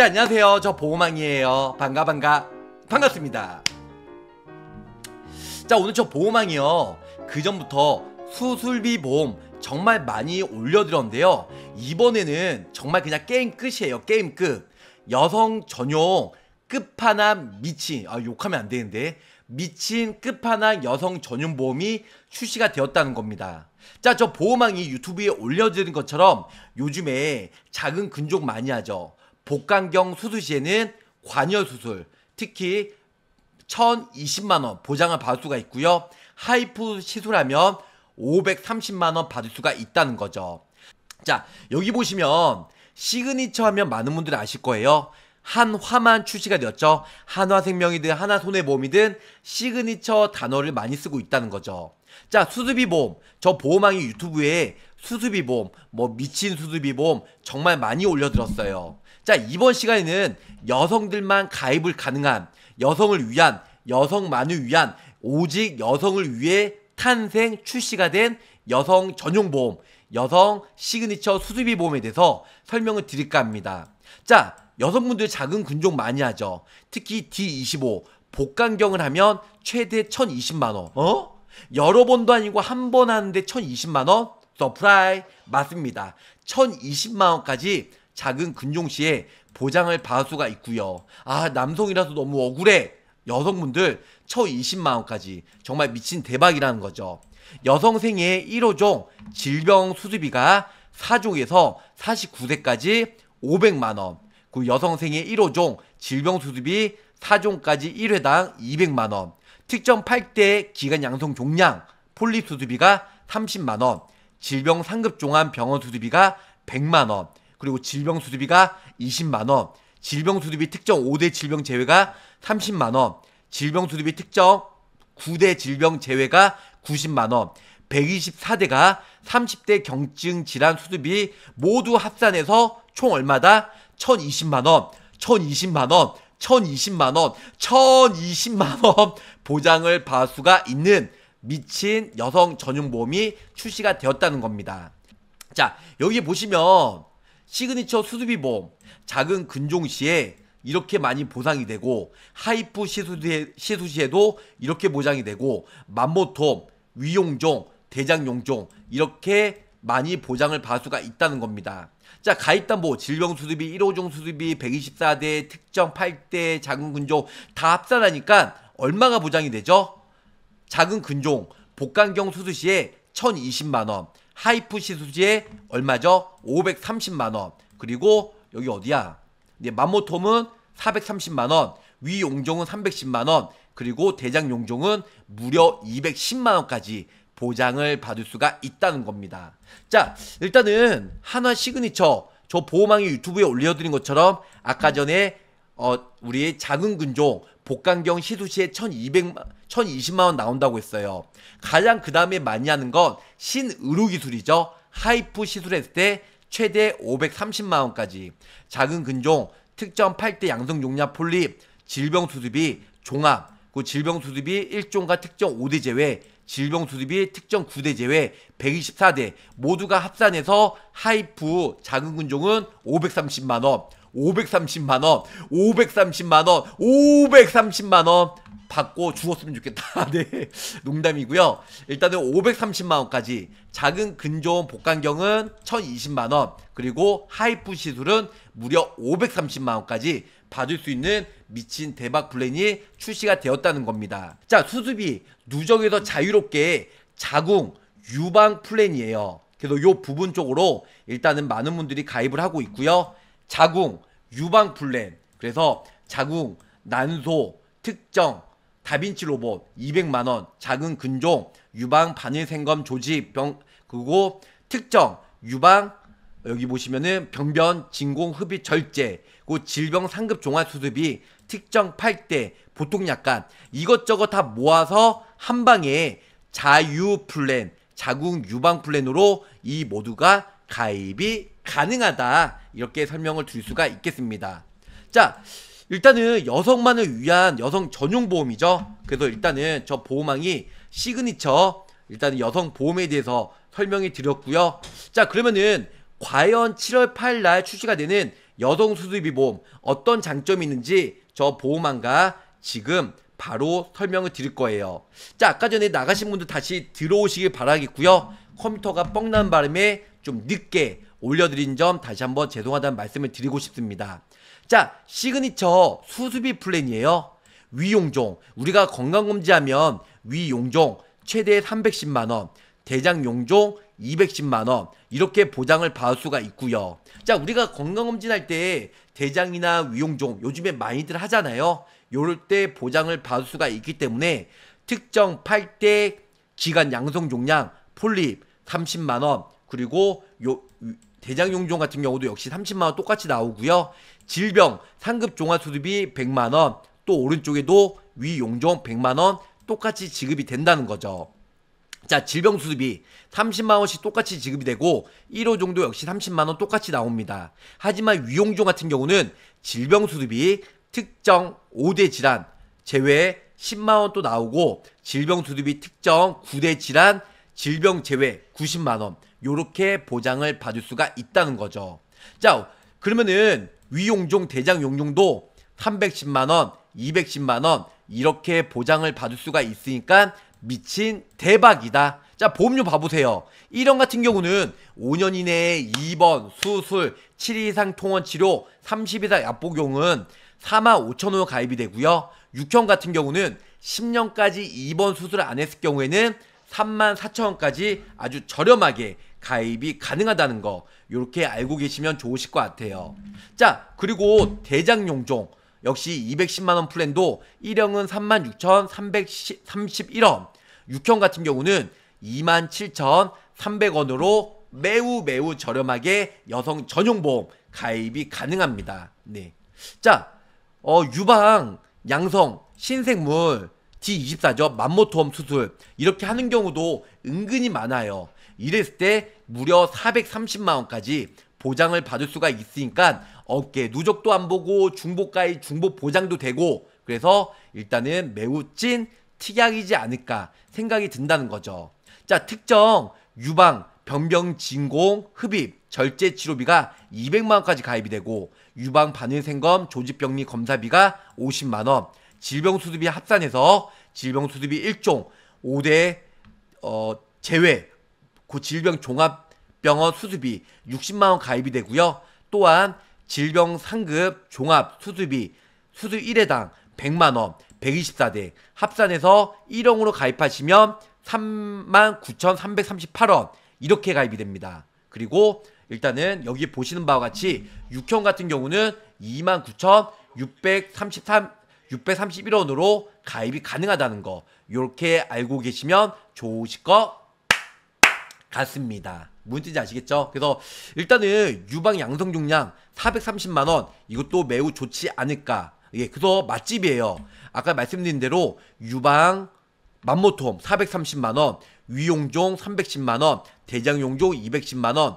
자 안녕하세요 저 보호망이에요 반가 반가 반갑습니다 자 오늘 저 보호망이요 그전부터 수술비 보험 정말 많이 올려드렸는데요 이번에는 정말 그냥 게임 끝이에요 게임 끝 여성 전용 끝판왕 미친 아 욕하면 안 되는데 미친 끝판왕 여성 전용 보험이 출시가 되었다는 겁니다. 자, 저 보호망이 유튜브에 올려드린 것처럼 요즘에 작은 근족 많이 하죠. 복강경 수술 시에는 관여 수술, 특히 1,020만 원 보장을 받을 수가 있고요. 하이프 시술하면 530만 원 받을 수가 있다는 거죠. 자, 여기 보시면 시그니처 하면 많은 분들이 아실 거예요. 한화만 출시가 되었죠. 한화생명이든 하나손해보험이든 시그니처 단어를 많이 쓰고 있다는 거죠. 자, 수수비 보험. 저 보험왕이 유튜브에 수수비 보험, 뭐 미친 수수비 보험 정말 많이 올려드렸어요. 자, 이번 시간에는 여성들만 가입을 가능한 여성을 위한 여성만을 위한 오직 여성을 위해 탄생 출시가 된 여성 전용 보험, 여성 시그니처 수수비 보험에 대해서 설명을 드릴까 합니다. 자, 여성분들 작은 근종 많이 하죠. 특히 D25 복강경을 하면 최대 1,020만 원. 어? 여러 번도 아니고 한 번 하는데 1,020만 원? 서프라이 맞습니다. 1,020만 원까지 작은 근종시에 보장을 받을 수가 있고요. 아 남성이라서 너무 억울해. 여성분들 처 20만원까지 정말 미친 대박이라는 거죠. 여성생의 1호종 질병 수술비가 4종에서 49세까지 500만원 그 여성생의 1호종 질병 수술비 4종까지 1회당 200만원 특정 8대 기간 양성 종량 폴립 수술비가 30만원 질병 상급 종합 병원 수술비가 100만원 그리고 질병 수수비가 20만 원, 질병 수수비 특정 5대 질병 제외가 30만 원, 질병 수수비 특정 9대 질병 제외가 90만 원, 124대가 30대 경증 질환 수수비 모두 합산해서 총 얼마다? 1020만 원, 1020만 원, 1020만 원, 1020만 원 보장을 받을 수가 있는 미친 여성 전용 보험이 출시가 되었다는 겁니다. 자, 여기 보시면 시그니처 수두비 보험 작은 근종 시에 이렇게 많이 보상이 되고 하이프 시수시에, 도 이렇게 보장이 되고 만모톰 위용종 대장용종 이렇게 많이 보장을 받을 수가 있다는 겁니다. 자 가입담보 질병수두비 1호종 수두비 124대 특정 8대 작은 근종 다 합산하니까 얼마가 보장이 되죠? 작은 근종 복강경 수두시에 1,020만원 하이프시 수지에 얼마죠? 530만원. 그리고 여기 어디야? 네, 만모톰은 430만원, 위용종은 310만원, 그리고 대장용종은 무려 210만원까지 보장을 받을 수가 있다는 겁니다. 자, 일단은 한화 시그니처 저 보호망이 유튜브에 올려드린 것처럼 아까 전에 어, 우리의 작은 군종 복강경 시수시에 1200만 1020만 원 나온다고 했어요. 가장 그 다음에 많이 하는 건 신의료 기술이죠. 하이프 시술했을 때 최대 530만 원까지 작은 근종 특정 8대 양성 용량 폴립 질병 수습이 종합 그 질병 수습이 1종과 특정 5대 제외 질병 수습이 특정 9대 제외 124대 모두가 합산해서 하이프 작은 근종은 530만 원 530만원, 530만원, 530만원 받고 죽었으면 좋겠다. 네. 농담이고요. 일단은 530만원까지 작은 근조원 복강경은 1020만원, 그리고 하이프 시술은 무려 530만원까지 받을 수 있는 미친 대박 플랜이 출시가 되었다는 겁니다. 자, 수습이 누적에서 자유롭게 자궁, 유방 플랜이에요. 그래서 이 부분 쪽으로 일단은 많은 분들이 가입을 하고 있고요. 자궁, 유방 플랜. 그래서 자궁, 난소, 특정, 다빈치 로봇 200만원, 작은 근종, 유방 반일 생검 조직, 병, 그리고 특정, 유방, 여기 보시면은 병변, 진공, 흡입, 절제, 그 질병 상급 종합 수습이 특정 8대, 보통 약간 이것저것 다 모아서 한 방에 자유 플랜, 자궁 유방 플랜으로 이 모두가 가입이 가능하다 이렇게 설명을 드릴 수가 있겠습니다. 자 일단은 여성만을 위한 여성 전용 보험이죠. 그래서 일단은 저보험망이 시그니처 일단 여성 보험에 대해서 설명이 드렸고요. 자 그러면은 과연 7월 8일 날 출시가 되는 여성 수술비 보험 어떤 장점이 있는지 저보험망과 지금 바로 설명을 드릴 거예요. 자 아까 전에 나가신 분들 다시 들어오시길 바라겠고요. 컴퓨터가 뻥난 바람에 좀 늦게 올려드린 점 다시 한번 죄송하다는 말씀을 드리고 싶습니다. 자, 시그니처 수수비 플랜이에요. 위용종. 우리가 건강검진하면 위용종 최대 310만원, 대장용종 210만원, 이렇게 보장을 받을 수가 있고요 자, 우리가 건강검진할 때 대장이나 위용종 요즘에 많이들 하잖아요. 요럴 때 보장을 받을 수가 있기 때문에 특정 8대 기간 양성 용량 폴립 30만원, 그리고 요, 대장용종 같은 경우도 역시 30만원 똑같이 나오고요. 질병 상급 종합수습이 100만원 또 오른쪽에도 위용종 100만원 똑같이 지급이 된다는 거죠. 자 질병 수습이 30만원씩 똑같이 지급이 되고 1호 정도 역시 30만원 똑같이 나옵니다. 하지만 위용종 같은 경우는 질병 수습이 특정 5대 질환 제외 10만원 또 나오고 질병 수습이 특정 9대 질환 질병 제외 90만원 요렇게 보장을 받을 수가 있다는 거죠. 자, 그러면은 위용종 대장 용종도 310만원, 210만원 이렇게 보장을 받을 수가 있으니까 미친 대박이다. 자, 보험료 봐보세요. 1원 같은 경우는 5년 이내에 입원, 수술, 7일 이상 통원 치료, 30일 이상 약복용은 4만 5천 원 가입이 되고요. 6형 같은 경우는 10년까지 입원 수술 안 했을 경우에는 3만 4천 원까지 아주 저렴하게 가입이 가능하다는 거 이렇게 알고 계시면 좋으실 것 같아요. 자 그리고 대장 용종 역시 210만 원 플랜도 1형은 36,331원 6형 같은 경우는 27,300원으로 매우 매우 저렴하게 여성 전용 보험 가입이 가능합니다. 네. 자, 어, 유방, 양성, 신생물 T24죠. 만모토험 수술 이렇게 하는 경우도 은근히 많아요. 이랬을 때 무려 430만원까지 보장을 받을 수가 있으니까 어깨 누적도 안 보고 중복가의 중복 보장도 되고 그래서 일단은 매우 찐 특약이지 않을까 생각이 든다는 거죠. 자, 특정 유방, 변병, 진공, 흡입, 절제 치료비가 200만 원까지 가입이 되고 유방 반응 생검 조직 병리 검사비가 50만 원, 질병수습이 합산해서 질병수습이 1종 5대 어, 제외 그 질병종합병원 수습이 60만원 가입이 되고요. 또한 질병상급 종합 수습이 수습 1회당 100만원 124대 합산해서 1억으로 가입하시면 39,338원 이렇게 가입이 됩니다. 그리고 일단은 여기 보시는 바와 같이 육형 같은 경우는 29,633 631원으로 가입이 가능하다는 거 이렇게 알고 계시면 좋으실 것 같습니다. 뭔지 아시겠죠? 그래서 일단은 유방 양성 용량 430만 원 이것도 매우 좋지 않을까. 예, 그래서 맛집이에요. 아까 말씀드린 대로 유방 만모톰 430만 원, 위용종 310만 원, 대장용종 210만 원,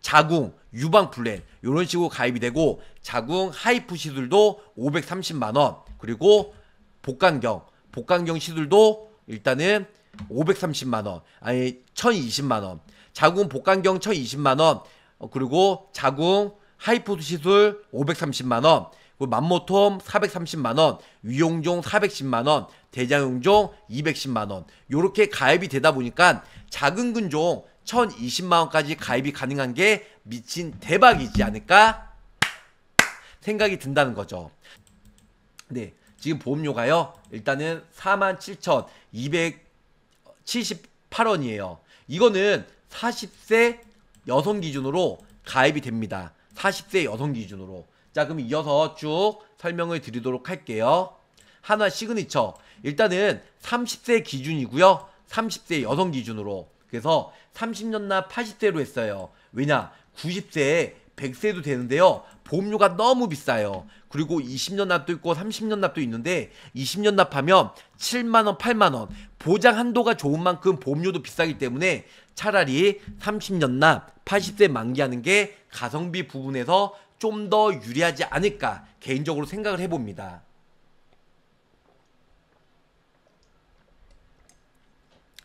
자궁, 유방 플랜 이런 식으로 가입이 되고 자궁 하이프 시술도 530만 원 그리고 복강경 복강경 시술도 일단은 530만 원 아니 1,020만 원 자궁 복강경 1,020만 원 어, 그리고 자궁 하이포드 시술 530만 원 그리고 맘모톰 430만 원 위용종 410만 원 대장용종 210만 원 요렇게 가입이 되다 보니까 작은 근종 1,020만 원까지 가입이 가능한 게 미친 대박이지 않을까 생각이 든다는 거죠. 네, 지금 보험료가요. 일단은 47,278원이에요. 이거는 40세 여성 기준으로 가입이 됩니다. 40세 여성 기준으로. 자, 그럼 이어서 쭉 설명을 드리도록 할게요. 하나 시그니처. 일단은 30세 기준이고요. 30세 여성 기준으로. 그래서 30년나 80세로 했어요. 왜냐? 90세에 100세도 되는데요. 보험료가 너무 비싸요. 그리고 20년 납도 있고 30년 납도 있는데 20년 납하면 7만원, 8만원. 보장 한도가 좋은 만큼 보험료도 비싸기 때문에 차라리 30년 납 80세 만기하는 게 가성비 부분에서 좀 더 유리하지 않을까 개인적으로 생각을 해봅니다.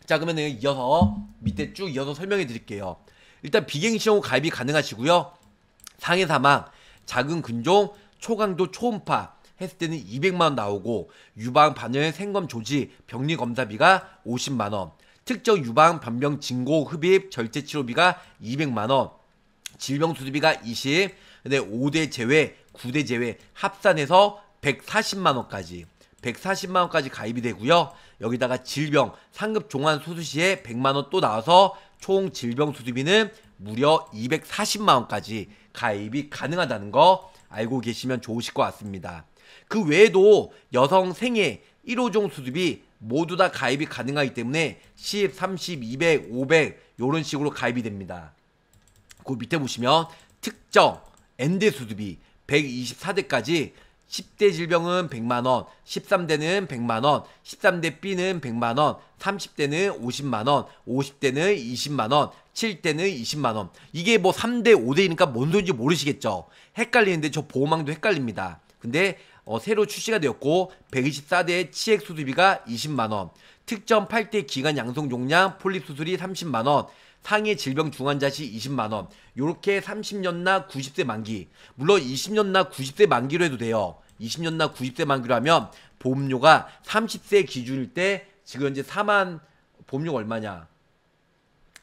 자 그러면 이어서 밑에 쭉 이어서 설명해 드릴게요 일단 비갱신호 가입이 가능하시고요 상해사망 작은 근종 초강도 초음파 했을 때는 200만원 나오고 유방 반열 생검 조지 병리 검사비가 50만원 특정 유방 반병 진고 흡입 절제 치료비가 200만원 질병 수술비가 20 근데 5대 제외 9대 제외 합산해서 140만원까지 140만 원까지 가입이 되고요. 여기다가 질병 상급 종환 수수시에 100만 원 또 나와서 총 질병 수수비는 무려 240만 원까지 가입이 가능하다는 거 알고 계시면 좋으실 것 같습니다. 그 외에도 여성 생애 1호종 수습비 모두 다 가입이 가능하기 때문에 10, 30, 200, 500 이런 식으로 가입이 됩니다. 그 밑에 보시면 특정 엔드 수습비 124대까지 10대 질병은 100만원, 13대는 100만원, 13대 B는 100만원, 30대는 50만원, 50대는 20만원, 7대는 20만원. 이게 뭐 3대, 5대이니까 뭔 소리인지 모르시겠죠? 헷갈리는데 저 보호망도 헷갈립니다. 근데 어, 새로 출시가 되었고 124대의 치액 수술비가 20만원, 특정 8대 기간 양성 용량 폴립 수술이 30만원, 상해 질병 중환자시 20만 원. 요렇게 30년나 90세 만기. 물론 20년나 90세 만기로 해도 돼요. 20년나 90세 만기로 하면 보험료가 30세 기준일 때 지금 이제 4만 보험료가 얼마냐?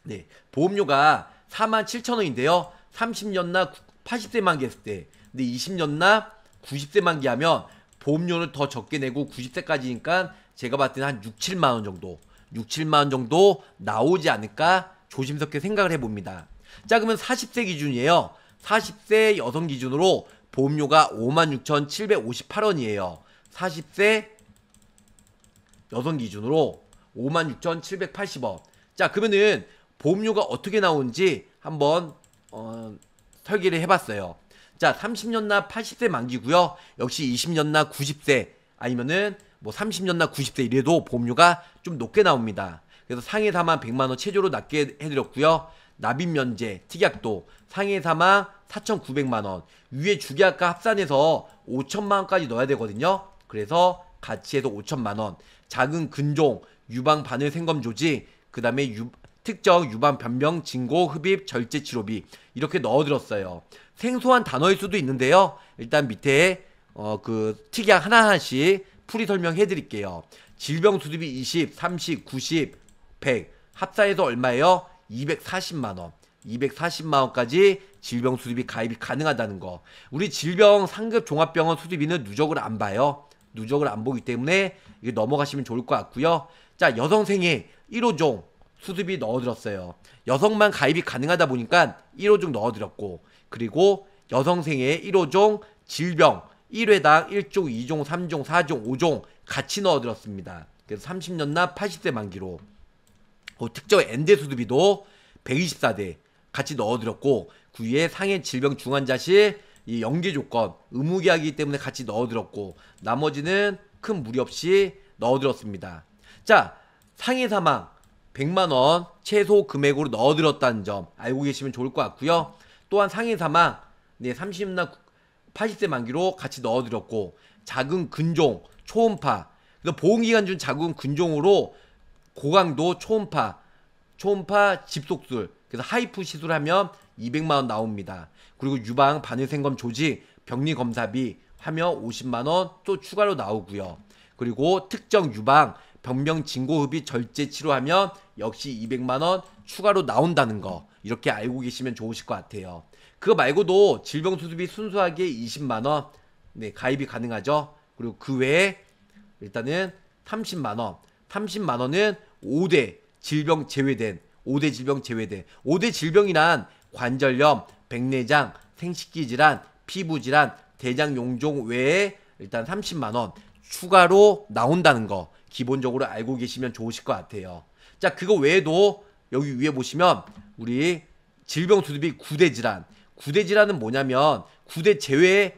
네. 보험료가 4만 7천 원인데요. 30년나 80세 만기했을 때 근데 20년나 90세 만기하면 보험료를 더 적게 내고 90세까지니까 제가 봤을 때는 한 6, 7만원 정도 6, 7만원 정도 나오지 않을까 조심스럽게 생각을 해봅니다. 작으면 40세 기준이에요. 40세 여성 기준으로 보험료가 56,758원이에요. 40세 여성 기준으로 56,780원. 자, 그러면은 보험료가 어떻게 나오는지 한번 어, 설계를 해봤어요. 자, 30년나 80세 만기고요. 역시 20년나 90세 아니면은 뭐 30년나 90세 이래도 보험료가 좀 높게 나옵니다. 그래서 상해 사만 100만원 최저로 낮게 해드렸고요. 납입 면제, 특약도 상해 사만 4,900만원, 위에 주계약과 합산해서 5천만원까지 넣어야 되거든요. 그래서 가치에서 5천만원, 작은 근종, 유방 바늘 생검 조지, 그 다음에 특정 유방 변명, 진고 흡입, 절제 치료비 이렇게 넣어드렸어요 생소한 단어일 수도 있는데요. 일단 밑에 어, 그 특약 하나하나씩 풀이 설명해 드릴게요. 질병 수급이 20, 30, 90, 1 0 0합사해서 얼마예요? 240만 원. 240만 원까지 질병 수리비 가입이 가능하다는 거. 우리 질병 상급 종합병원 수리비는 누적을 안 봐요. 누적을 안 보기 때문에 이게 넘어가시면 좋을 것 같고요. 자, 여성 생애 1호종 수습이 넣어드렸어요. 여성만 가입이 가능하다 보니까 1호종 넣어드렸고 그리고 여성 생애 1호종 질병 1회당 1종, 2종, 3종, 4종, 5종 같이 넣어드렸습니다. 그래서 30년납 80세 만기로 그 특정 엔제 수두비도 124대 같이 넣어드렸고 그 위에 상해 질병 중환자실 이 연계 조건 의무계약이기 때문에 같이 넣어드렸고 나머지는 큰 무리 없이 넣어드렸습니다자 상해 사망 100만원 최소 금액으로 넣어드렸다는점 알고 계시면 좋을 것 같고요. 또한 상해 사망 네, 3 0만 80세 만기로 같이 넣어드렸고 작은 근종 초음파 그래서 보험기간 중 작은 근종으로 고강도 초음파, 초음파 집속술, 그래서 하이프 시술하면 200만원 나옵니다. 그리고 유방 반회생검 조직, 병리 검사비 하면 50만원 또 추가로 나오고요. 그리고 특정 유방, 병명 진고흡이 절제 치료하면 역시 200만원 추가로 나온다는 거 이렇게 알고 계시면 좋으실 것 같아요. 그거 말고도 질병 수습이 순수하게 20만원 네 가입이 가능하죠. 그리고 그 외에 일단은 30만원 30만원은 5대 질병 제외된 5대 질병 제외된 5대 질병이란 관절염, 백내장, 생식기 질환, 피부 질환, 대장 용종 외에 일단 30만 원 추가로 나온다는 거 기본적으로 알고 계시면 좋으실 것 같아요. 자, 그거 외에도 여기 위에 보시면 우리 질병 수습비 9대 질환. 9대 질환은 뭐냐면 9대 제외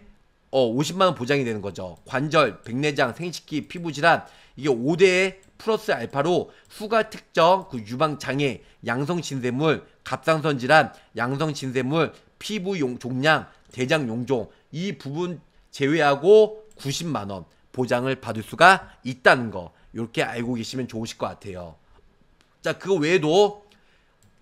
어, 50만 원 보장이 되는 거죠. 관절, 백내장, 생식기, 피부 질환 이게 5대에 플러스 알파로 수가 특정 그 유방 장애, 양성 신세물 갑상선 질환, 양성 신세물 피부 용, 종양, 대장 용종 이 부분 제외하고 90만 원 보장을 받을 수가 있다는 거 이렇게 알고 계시면 좋으실 것 같아요. 자, 그 외에도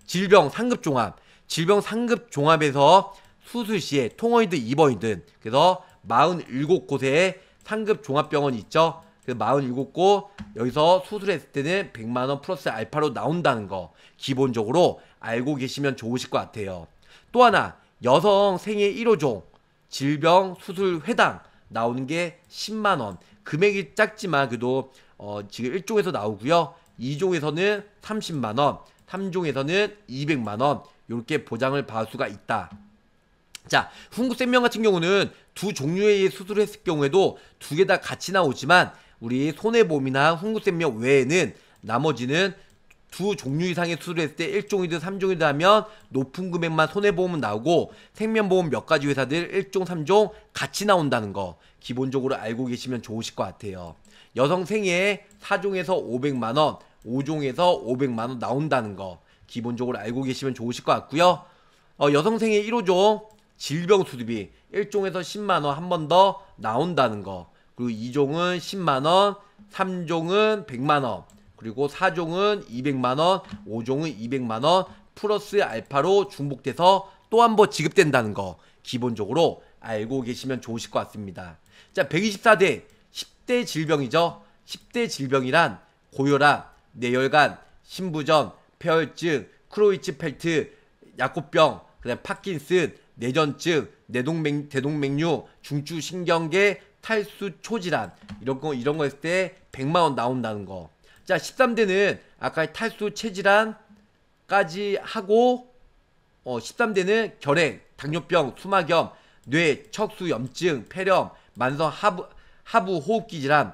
질병 상급 종합, 질병 상급 종합에서 수술 시에 통원이든 입원이든 그래서 47곳에 상급 종합병원 있죠. 그 47곡 여기서 수술했을 때는 100만원 플러스 알파로 나온다는 거 기본적으로 알고 계시면 좋으실 것 같아요. 또 하나 여성 생애 1호종 질병 수술 회당 나오는 게 10만원 금액이 작지만 그래도 어, 지금 1종에서 나오고요. 2종에서는 30만원 3종에서는 200만원 이렇게 보장을 받을 수가 있다. 자, 훈구생명 같은 경우는 두 종류의 수술을 했을 경우에도 두 개 다 같이 나오지만 우리 손해보험이나 송구생명 외에는 나머지는 두 종류 이상의 수술을 했을 때 1종이든 3종이든 하면 높은 금액만 손해보험은 나오고 생명보험 몇 가지 회사들 1종, 3종 같이 나온다는 거 기본적으로 알고 계시면 좋으실 것 같아요. 여성 생애 4종에서 500만원, 5종에서 500만원 나온다는 거 기본적으로 알고 계시면 좋으실 것 같고요. 어, 여성 생애 1호종 질병 수술비 1종에서 10만원 한 번 더 나온다는 거그 2종은 10만원, 3종은 100만원, 그리고 4종은 200만원, 5종은 200만원, 플러스 알파로 중복돼서 또 한 번 지급된다는 거 기본적으로 알고 계시면 좋으실 것 같습니다. 자, 124대 10대 질병이죠. 10대 질병이란 고혈압, 뇌혈관, 신부전, 폐혈증, 크로이츠 펠트, 약코병 그다음 파킨슨, 뇌전증, 뇌동맥, 대동맥류, 중추신경계, 탈수 초질환 이런 거 이런 거 했을 때 100만 원 나온다는 거. 자, 13대는 아까 탈수 체질환까지 하고 어 13대는 결핵, 당뇨병, 수막염, 뇌, 척수 염증, 폐렴, 만성 하부 하부 호흡기 질환,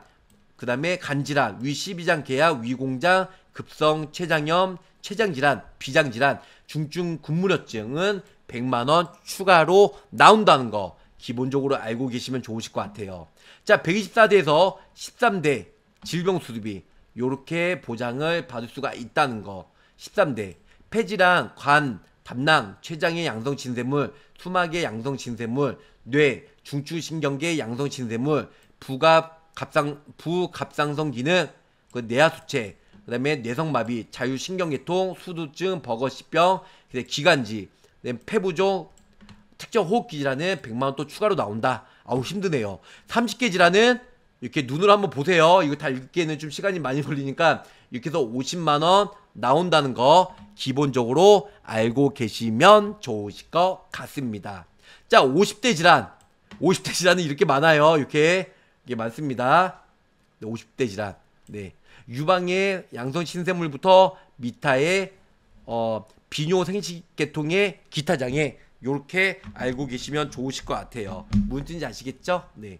그다음에 간 질환, 위 12장 계약 위공장, 급성 췌장염, 췌장 질환, 비장 질환, 중증 근무려증은 100만 원 추가로 나온다는 거. 기본적으로 알고 계시면 좋으실 것 같아요. 자, 124대에서 13대 질병 수습이 요렇게 보장을 받을 수가 있다는 거. 13대 폐질환, 관, 담낭, 췌장의 양성 진세물, 수막의 양성 진세물, 뇌, 중추신경계 양성 진세물, 부갑 갑상 부갑상성 기능, 그 내하 수체, 그다음에 내성 마비, 자율 신경계통, 수두증, 버거시병, 기관지, 그다음에 폐부종, 특정 호흡기 질환은 100만원 또 추가로 나온다. 아우 힘드네요. 30개 질환은 이렇게 눈으로 한번 보세요. 이거 다 읽기에는 좀 시간이 많이 걸리니까 이렇게 해서 50만원 나온다는 거 기본적으로 알고 계시면 좋으실 것 같습니다. 자, 50대 질환. 50대 질환은 이렇게 많아요. 이렇게. 이게 많습니다. 50대 질환. 네. 유방의 양성 신생물부터 미타의 어, 비뇨 생식 계통의 기타 장애 요렇게 알고 계시면 좋으실 것 같아요. 뭔뜻인지 아시겠죠? 네.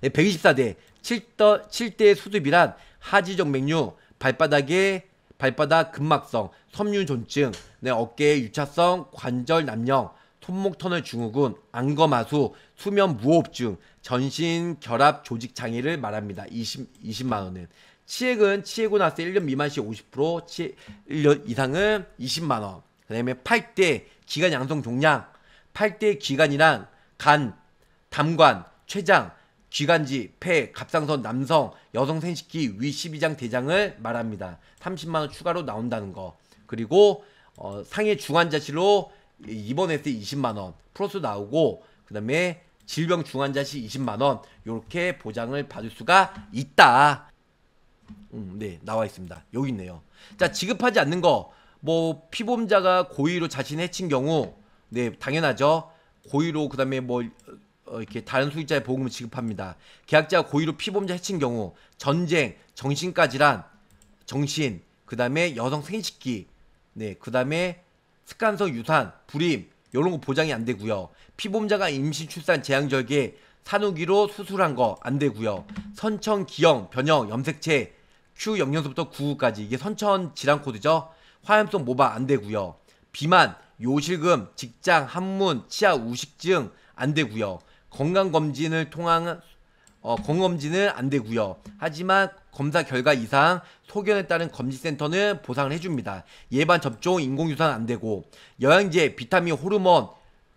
네 124대 7대, 7대 수습이란 하지정 맥류, 발바닥에 발바닥 근막성, 섬유존증, 네, 어깨 의 유차성, 관절 남령, 손목 터널 증후군, 안검하수, 수면 무호흡증, 전신 결합 조직 장애를 말합니다. 20, 20만 원은. 치액은 치액고 나서 1년 미만 시 50%, 치, 1년 이상은 20만 원. 그 다음에 8대 기관 양성 종양, 8대기관이란 간, 담관, 췌장, 기관지 폐, 갑상선, 남성, 여성 생식기, 위 12장 대장을 말합니다. 30만원 추가로 나온다는 거. 그리고 어, 상해 중환자실로 입원했을 때 20만원 플러스 나오고 그 다음에 질병 중환자실 20만원 이렇게 보장을 받을 수가 있다. 음, 네 나와 있습니다. 여기 있네요. 자 지급하지 않는 거 뭐피보험자가 고의로 자신 해친 경우 네 당연하죠. 고의로 그다음에 뭐 어, 이렇게 다른 수익자의 보험을 지급합니다. 계약자가 고의로 피보험자 해친 경우 전쟁, 정신과 질환, 정신, 그다음에 여성 생식기, 네, 그다음에 습관성 유산, 불임 요런거 보장이 안 되고요. 피보험자가 임신, 출산, 재앙절개, 산후기로 수술한 거 안 되고요. 선천, 기형, 변형, 염색체, Q 영양소부터 9까지 이게 선천 질환 코드죠. 화염성 모바 안 되고요. 비만, 요실금, 직장, 한문, 치아 우식증 안 되고요. 건강 검진을 통한 어, 건검진은 안 되고요. 하지만 검사 결과 이상 소견에 따른 검진센터는 보상을 해줍니다. 예방 접종 인공유산 안 되고 영양제, 비타민, 호르몬,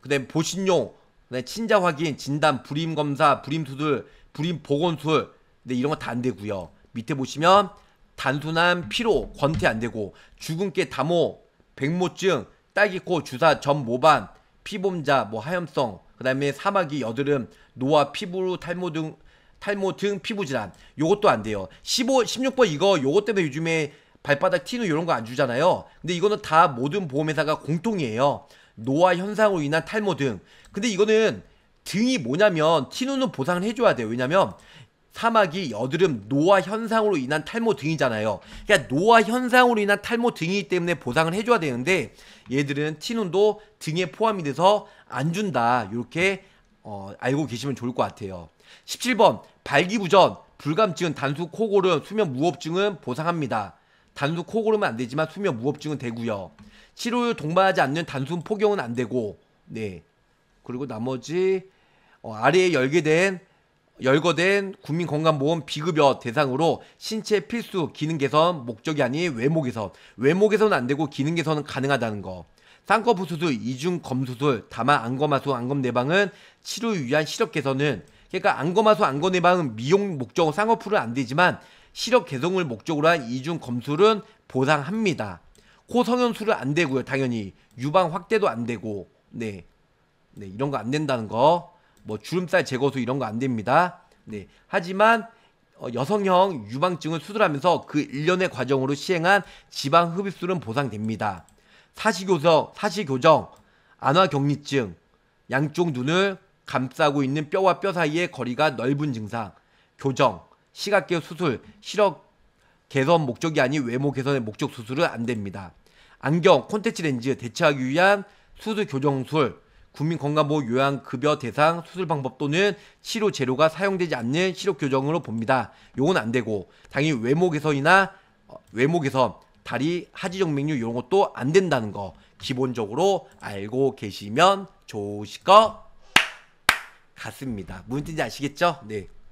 그다음 보신용, 그다음 친자 확인, 진단, 불임 검사, 불임 수술, 불임 보건술, 네 이런 거 다 안 되고요. 밑에 보시면 단순한 피로 권태 안 되고 주근깨 다모 백모증, 딸기코 주사 전 모반, 피봄자 뭐 하염성, 그다음에 사마귀 여드름, 노화 피부 탈모 등 탈모 등 피부 질환 요것도 안 돼요. 15 16번 이거 요것 때문에 요즘에 발바닥 티누 요런거 안 주잖아요. 근데 이거는 다 모든 보험회사가 공통이에요. 노화 현상으로 인한 탈모 등. 근데 이거는 등이 뭐냐면 티누는 보상을 해줘야 돼요. 왜냐면 사막이 여드름 노화 현상으로 인한 탈모 등이잖아요. 그러니까 노화 현상으로 인한 탈모 등이기 때문에 보상을 해줘야 되는데 얘들은 티눈도 등에 포함이 돼서 안 준다. 이렇게 어, 알고 계시면 좋을 것 같아요. 17번 발기부전, 불감증, 단수 코골은 수면 무호흡증은 보상합니다. 단수 코골음은 안 되지만 수면 무호흡증은 되고요. 치료율 동반하지 않는 단순 폭경은안 되고 네 그리고 나머지 어, 아래에 열게 된 열거된 국민건강보험 비급여 대상으로 신체 필수 기능 개선 목적이 아닌 외모 개선, 외모 개선은 안 되고 기능 개선은 가능하다는 거. 쌍꺼풀 수술, 이중 검수술, 다만 안검하수, 안검내방은 치료 위한 시력 개선은 그러니까 안검하수, 안검내방은 미용 목적으로 쌍꺼풀은 안 되지만 시력 개선을 목적으로 한 이중 검술은 보상합니다. 코 성형술은 안 되고요, 당연히 유방 확대도 안 되고, 네, 네 이런 거 안 된다는 거. 뭐 주름살 제거수 이런 거 안 됩니다. 네. 하지만 어, 여성형 유방증을 수술하면서 그 일련의 과정으로 시행한 지방 흡입술은 보상됩니다. 사시교정, 사시교정, 안화격리증 양쪽 눈을 감싸고 있는 뼈와 뼈 사이의 거리가 넓은 증상, 교정, 시각계 수술, 시력 개선 목적이 아닌 외모 개선의 목적 수술은 안 됩니다. 안경, 콘텐츠 렌즈 대체하기 위한 수술 교정술, 국민건강보호 요양급여 대상 수술 방법 또는 치료 재료가 사용되지 않는 시력 교정으로 봅니다. 요건 안 되고 당연히 외모 개선이나 어, 외모 개선, 다리 하지정맥류 이런 것도 안 된다는 거 기본적으로 알고 계시면 좋으실 것 같습니다. 무슨 뜻인지 아시겠죠? 네.